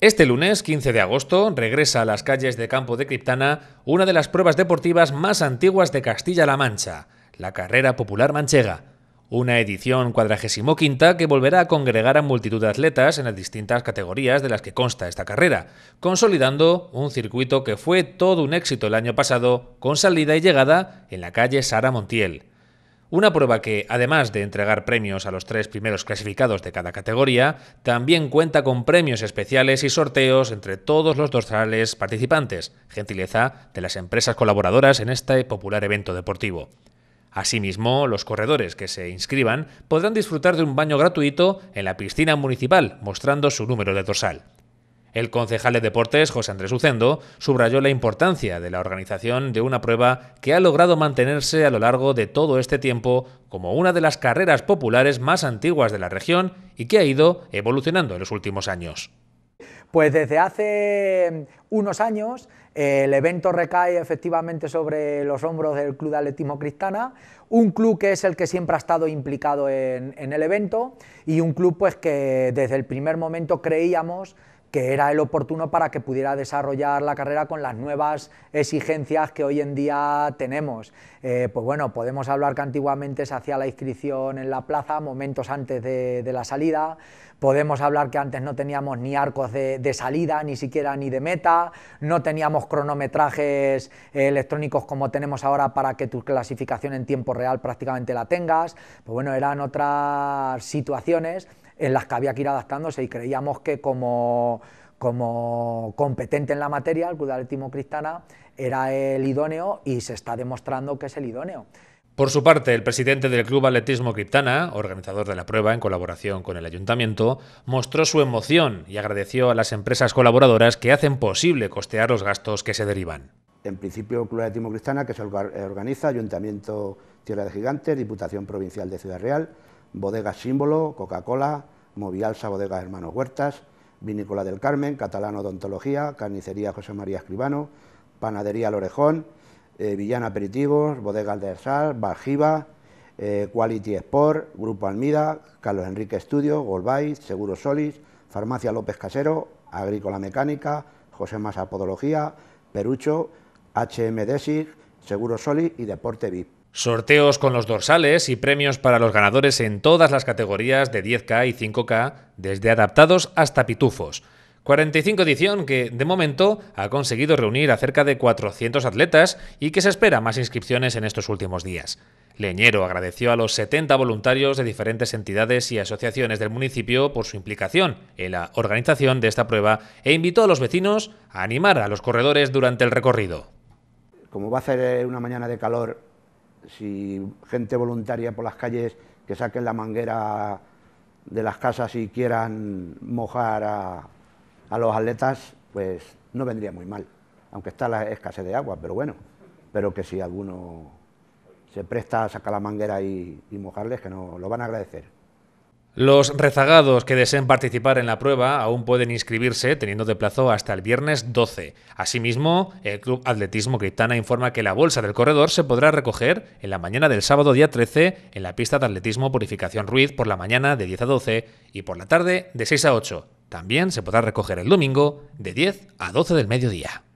Este lunes, 15 de agosto, regresa a las calles de Campo de Criptana una de las pruebas deportivas más antiguas de Castilla-La Mancha, la Carrera Popular Manchega, una edición 45 que volverá a congregar a multitud de atletas en las distintas categorías de las que consta esta carrera, consolidando un circuito que fue todo un éxito el año pasado con salida y llegada en la calle Sara Montiel. Una prueba que, además de entregar premios a los tres primeros clasificados de cada categoría, también cuenta con premios especiales y sorteos entre todos los dorsales participantes, gentileza de las empresas colaboradoras en este popular evento deportivo. Asimismo, los corredores que se inscriban podrán disfrutar de un baño gratuito en la piscina municipal, mostrando su número de dorsal. El concejal de deportes, José Andrés Ucendo, subrayó la importancia de la organización de una prueba que ha logrado mantenerse a lo largo de todo este tiempo como una de las carreras populares más antiguas de la región y que ha ido evolucionando en los últimos años. Pues desde hace unos años el evento recae efectivamente sobre los hombros del Club de Atletismo Cristana, un club que es el que siempre ha estado implicado en, en el evento y un club pues que desde el primer momento creíamos que era el oportuno para que pudiera desarrollar la carrera con las nuevas exigencias que hoy en día tenemos. Eh, pues bueno, podemos hablar que antiguamente se hacía la inscripción en la plaza momentos antes de, la salida, podemos hablar que antes no teníamos ni arcos de, salida, ni siquiera ni de meta, no teníamos cronometrajes eh, electrónicos como tenemos ahora para que tu clasificación en tiempo real prácticamente la tengas, pues bueno, eran otras situaciones en las que había que ir adaptándose y creíamos que como, como competente en la materia, el Club de Atletismo Cristana era el idóneo y se está demostrando que es el idóneo. Por su parte, el presidente del Club Atletismo Criptana, organizador de la prueba en colaboración con el ayuntamiento, mostró su emoción y agradeció a las empresas colaboradoras que hacen posible costear los gastos que se derivan. En principio, el Club Atletismo Cristana, que se organiza, Ayuntamiento Tierra de Gigantes, Diputación Provincial de Ciudad Real, Bodegas Símbolo, Coca-Cola, Movialsa Bodegas Hermanos Huertas, Vinícola del Carmen, Catalano Odontología, Carnicería José María Escribano, Panadería Lorejón, eh, Villana Aperitivos, Bodegas de Sal, Barjiva, eh, Quality Sport, Grupo Almida, Carlos Enrique Estudio, Golbay, Seguro Solis, Farmacia López Casero, Agrícola Mecánica, José Masa Podología, Perucho, HM Seguro Solis y Deporte VIP. Sorteos con los dorsales y premios para los ganadores en todas las categorías de 10K y 5K, desde adaptados hasta pitufos. 45 edición que, de momento, ha conseguido reunir a cerca de 400 atletas y que se espera más inscripciones en estos últimos días. Leñero agradeció a los 70 voluntarios de diferentes entidades y asociaciones del municipio por su implicación en la organización de esta prueba e invitó a los vecinos a animar a los corredores durante el recorrido. Como va a ser una mañana de calor si gente voluntaria por las calles que saquen la manguera de las casas y quieran mojar a, los atletas, pues no vendría muy mal, aunque está la escasez de agua, pero bueno, pero que si alguno se presta a sacar la manguera y, y mojarles, que no lo van a agradecer. Los rezagados que deseen participar en la prueba aún pueden inscribirse teniendo de plazo hasta el viernes 12. Asimismo, el Club Atletismo Criptana informa que la bolsa del corredor se podrá recoger en la mañana del sábado día 13 en la pista de atletismo Purificación Ruiz por la mañana de 10 a 12 y por la tarde de 6 a 8. También se podrá recoger el domingo de 10 a 12 del mediodía.